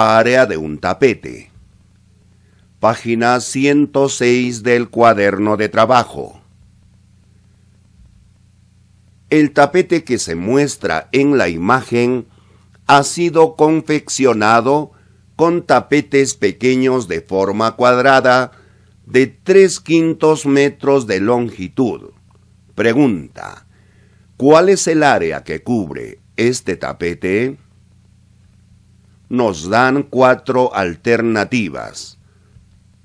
área de un tapete. Página 106 del cuaderno de trabajo. El tapete que se muestra en la imagen ha sido confeccionado con tapetes pequeños de forma cuadrada de 3 quintos metros de longitud. Pregunta, ¿cuál es el área que cubre este tapete? nos dan cuatro alternativas.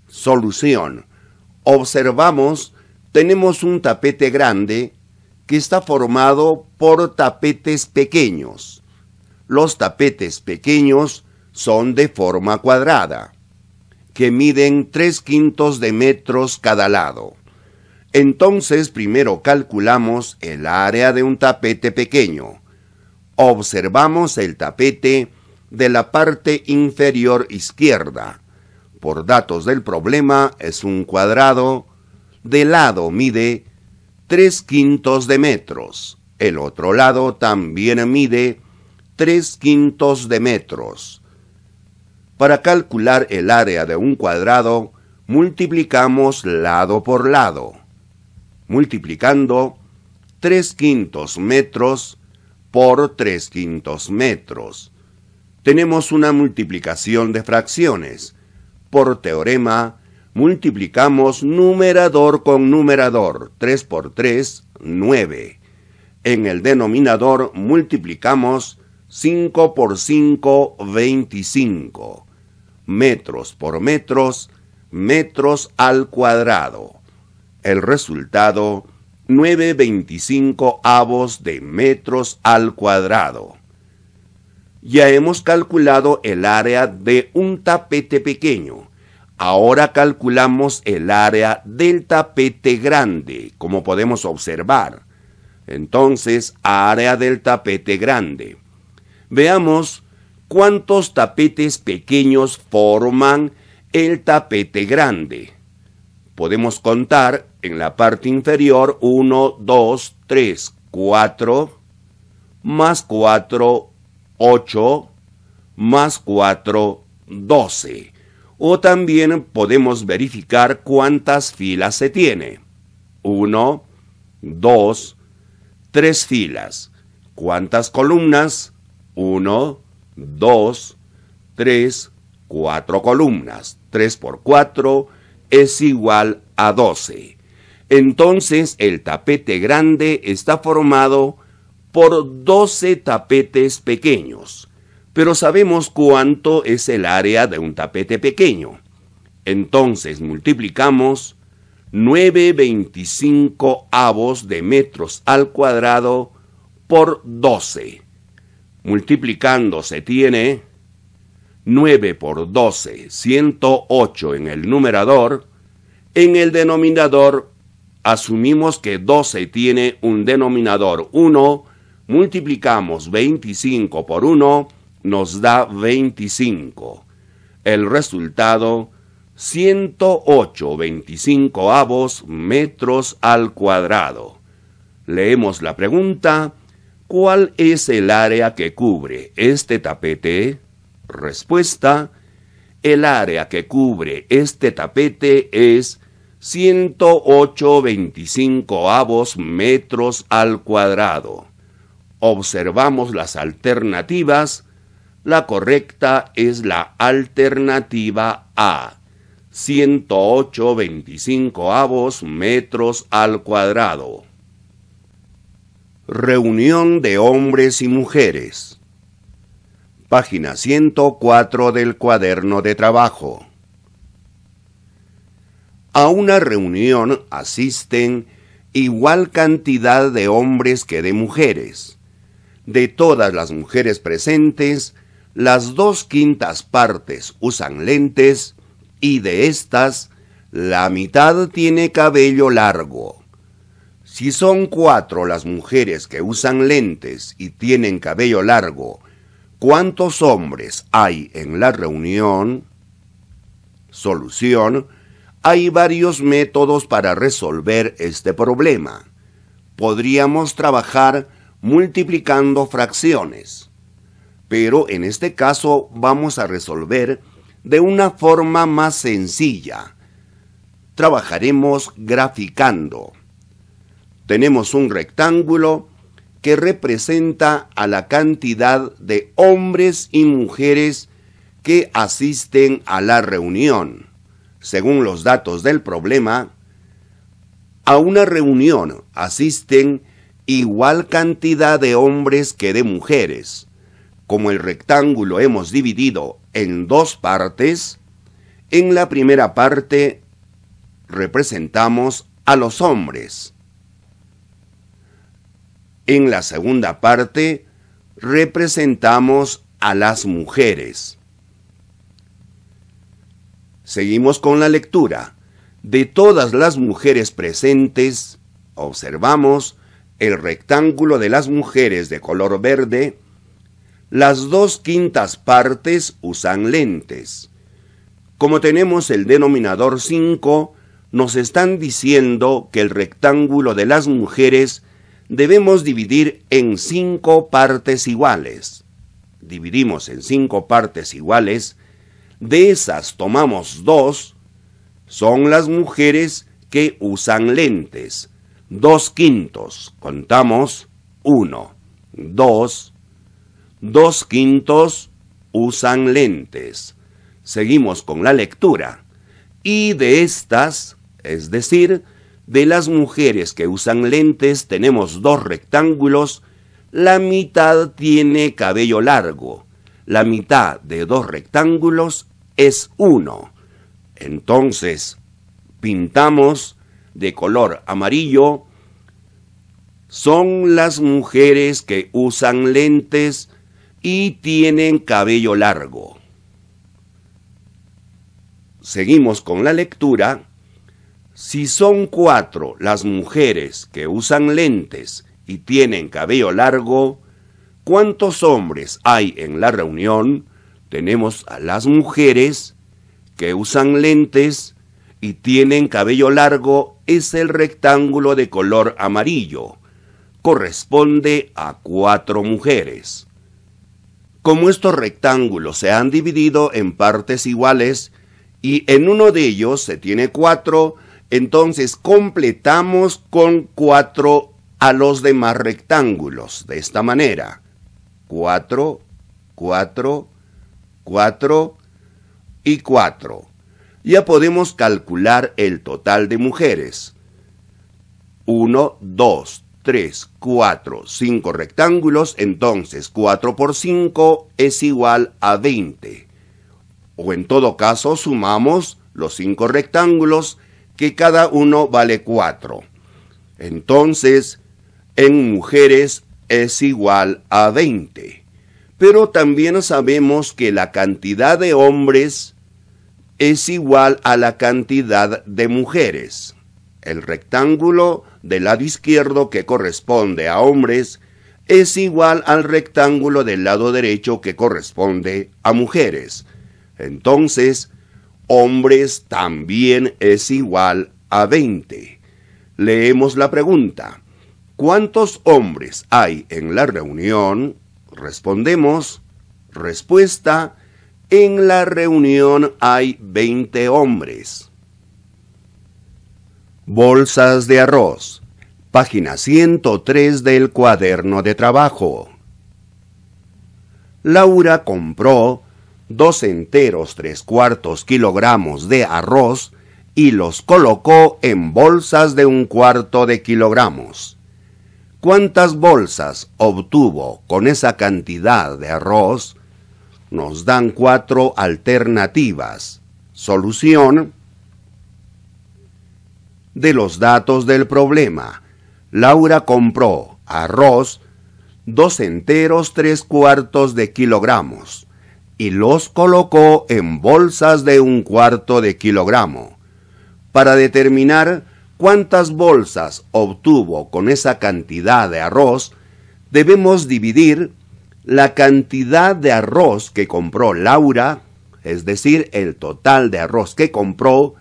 Solución. Observamos, tenemos un tapete grande que está formado por tapetes pequeños. Los tapetes pequeños son de forma cuadrada, que miden tres quintos de metros cada lado. Entonces primero calculamos el área de un tapete pequeño. Observamos el tapete de la parte inferior izquierda. Por datos del problema, es un cuadrado. De lado mide 3 quintos de metros. El otro lado también mide 3 quintos de metros. Para calcular el área de un cuadrado, multiplicamos lado por lado. Multiplicando 3 quintos metros por 3 quintos metros tenemos una multiplicación de fracciones. Por teorema, multiplicamos numerador con numerador, 3 por 3, 9. En el denominador multiplicamos 5 por 5, 25. Metros por metros, metros al cuadrado. El resultado, 925 avos de metros al cuadrado. Ya hemos calculado el área de un tapete pequeño. Ahora calculamos el área del tapete grande, como podemos observar. Entonces, área del tapete grande. Veamos cuántos tapetes pequeños forman el tapete grande. Podemos contar en la parte inferior 1, 2, 3, 4, más 4, 8 más 4, 12. O también podemos verificar cuántas filas se tiene. 1, 2, 3 filas. ¿Cuántas columnas? 1, 2, 3, 4 columnas. 3 por 4 es igual a 12. Entonces el tapete grande está formado por 12 tapetes pequeños. Pero sabemos cuánto es el área de un tapete pequeño. Entonces multiplicamos 9,25 avos de metros al cuadrado por 12. Multiplicando se tiene 9 por 12, 108 en el numerador. En el denominador asumimos que 12 tiene un denominador 1 multiplicamos 25 por 1, nos da 25. El resultado, 108 25 avos metros al cuadrado. Leemos la pregunta, ¿cuál es el área que cubre este tapete? Respuesta, el área que cubre este tapete es 108 25 avos metros al cuadrado observamos las alternativas, la correcta es la alternativa A, 108.25 avos metros al cuadrado. Reunión de hombres y mujeres. Página 104 del cuaderno de trabajo. A una reunión asisten igual cantidad de hombres que de mujeres de todas las mujeres presentes, las dos quintas partes usan lentes y de estas, la mitad tiene cabello largo. Si son cuatro las mujeres que usan lentes y tienen cabello largo, ¿cuántos hombres hay en la reunión? Solución. Hay varios métodos para resolver este problema. Podríamos trabajar multiplicando fracciones. Pero en este caso vamos a resolver de una forma más sencilla. Trabajaremos graficando. Tenemos un rectángulo que representa a la cantidad de hombres y mujeres que asisten a la reunión. Según los datos del problema, a una reunión asisten igual cantidad de hombres que de mujeres. Como el rectángulo hemos dividido en dos partes, en la primera parte representamos a los hombres. En la segunda parte representamos a las mujeres. Seguimos con la lectura. De todas las mujeres presentes, observamos el rectángulo de las mujeres de color verde, las dos quintas partes usan lentes. Como tenemos el denominador 5, nos están diciendo que el rectángulo de las mujeres debemos dividir en cinco partes iguales. Dividimos en cinco partes iguales, de esas tomamos dos, son las mujeres que usan lentes, dos quintos, contamos uno, dos, dos quintos usan lentes. Seguimos con la lectura. Y de estas, es decir, de las mujeres que usan lentes tenemos dos rectángulos, la mitad tiene cabello largo, la mitad de dos rectángulos es uno. Entonces, pintamos de color amarillo son las mujeres que usan lentes y tienen cabello largo. Seguimos con la lectura. Si son cuatro las mujeres que usan lentes y tienen cabello largo, ¿cuántos hombres hay en la reunión? Tenemos a las mujeres que usan lentes y tienen cabello largo es el rectángulo de color amarillo. Corresponde a cuatro mujeres. Como estos rectángulos se han dividido en partes iguales y en uno de ellos se tiene cuatro, entonces completamos con cuatro a los demás rectángulos de esta manera. cuatro, cuatro, cuatro y cuatro ya podemos calcular el total de mujeres. 1, 2, 3, 4, 5 rectángulos, entonces 4 por 5 es igual a 20. O en todo caso sumamos los 5 rectángulos que cada uno vale 4. Entonces, en mujeres es igual a 20. Pero también sabemos que la cantidad de hombres es igual a la cantidad de mujeres. El rectángulo del lado izquierdo que corresponde a hombres es igual al rectángulo del lado derecho que corresponde a mujeres. Entonces, hombres también es igual a 20. Leemos la pregunta. ¿Cuántos hombres hay en la reunión? Respondemos. Respuesta en la reunión hay 20 hombres. Bolsas de arroz. Página 103 del cuaderno de trabajo. Laura compró dos enteros tres cuartos kilogramos de arroz y los colocó en bolsas de un cuarto de kilogramos. ¿Cuántas bolsas obtuvo con esa cantidad de arroz? nos dan cuatro alternativas. Solución de los datos del problema. Laura compró arroz, dos enteros tres cuartos de kilogramos, y los colocó en bolsas de un cuarto de kilogramo. Para determinar cuántas bolsas obtuvo con esa cantidad de arroz, debemos dividir la cantidad de arroz que compró Laura, es decir, el total de arroz que compró,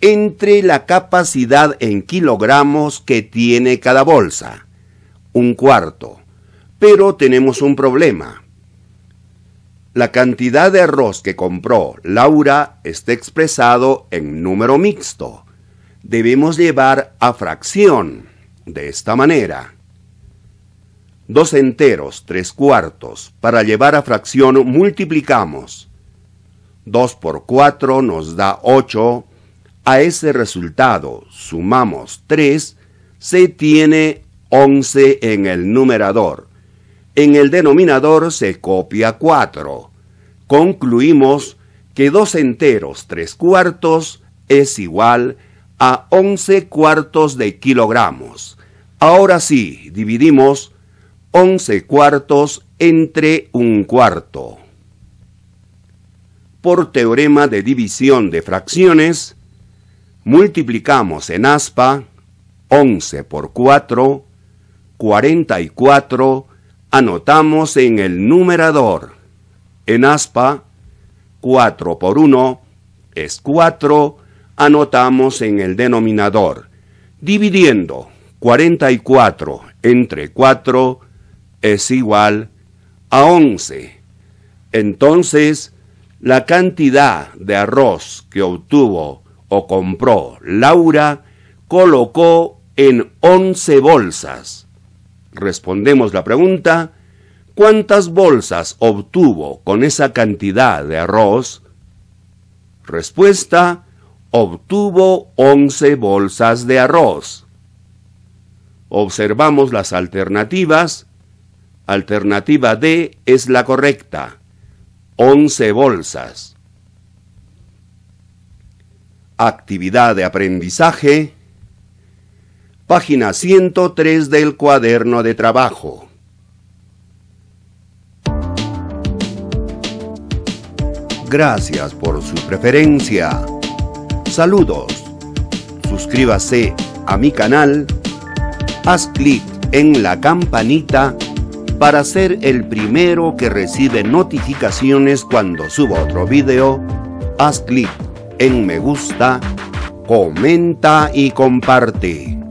entre la capacidad en kilogramos que tiene cada bolsa, un cuarto. Pero tenemos un problema. La cantidad de arroz que compró Laura está expresado en número mixto. Debemos llevar a fracción, de esta manera. 2 enteros, 3 cuartos. Para llevar a fracción multiplicamos. 2 por 4 nos da 8. A ese resultado sumamos 3. Se tiene 11 en el numerador. En el denominador se copia 4. Concluimos que 2 enteros 3 cuartos es igual a 11 cuartos de kilogramos. Ahora sí, dividimos 11 cuartos entre un cuarto. Por teorema de división de fracciones, multiplicamos en aspa 11 por 4, 44, anotamos en el numerador. En aspa, 4 por 1 es 4, anotamos en el denominador. Dividiendo 44 entre 4 es igual a 11. Entonces, la cantidad de arroz que obtuvo o compró Laura colocó en 11 bolsas. Respondemos la pregunta, ¿cuántas bolsas obtuvo con esa cantidad de arroz? Respuesta, obtuvo 11 bolsas de arroz. Observamos las alternativas Alternativa D es la correcta. 11 bolsas. Actividad de aprendizaje. Página 103 del cuaderno de trabajo. Gracias por su preferencia. Saludos. Suscríbase a mi canal. Haz clic en la campanita para ser el primero que recibe notificaciones cuando suba otro video, haz clic en me gusta, comenta y comparte.